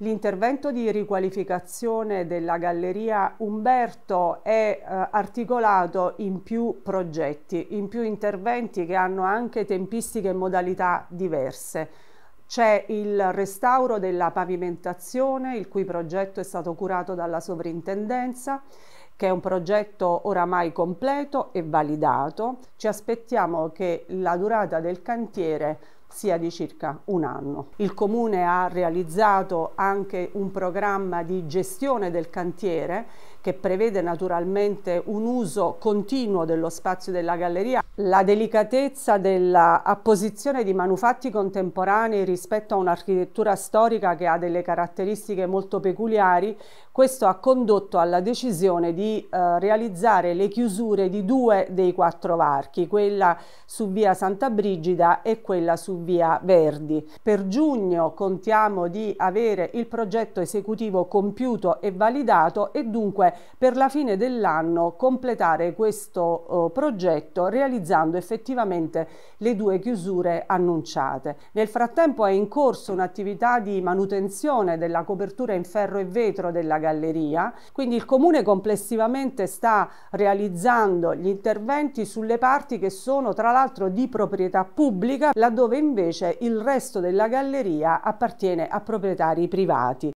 L'intervento di riqualificazione della galleria Umberto è eh, articolato in più progetti, in più interventi che hanno anche tempistiche e modalità diverse. C'è il restauro della pavimentazione, il cui progetto è stato curato dalla sovrintendenza, che è un progetto oramai completo e validato. Ci aspettiamo che la durata del cantiere sia di circa un anno. Il comune ha realizzato anche un programma di gestione del cantiere che prevede naturalmente un uso continuo dello spazio della galleria. La delicatezza dell'apposizione di manufatti contemporanei rispetto a un'architettura storica che ha delle caratteristiche molto peculiari, questo ha condotto alla decisione di eh, realizzare le chiusure di due dei quattro varchi, quella su via Santa Brigida e quella su via Verdi. Per giugno contiamo di avere il progetto esecutivo compiuto e validato e dunque per la fine dell'anno completare questo eh, progetto realizzando effettivamente le due chiusure annunciate. Nel frattempo è in corso un'attività di manutenzione della copertura in ferro e vetro della galleria, quindi il comune complessivamente sta realizzando gli interventi sulle parti che sono tra l'altro di proprietà pubblica, laddove in invece il resto della galleria appartiene a proprietari privati.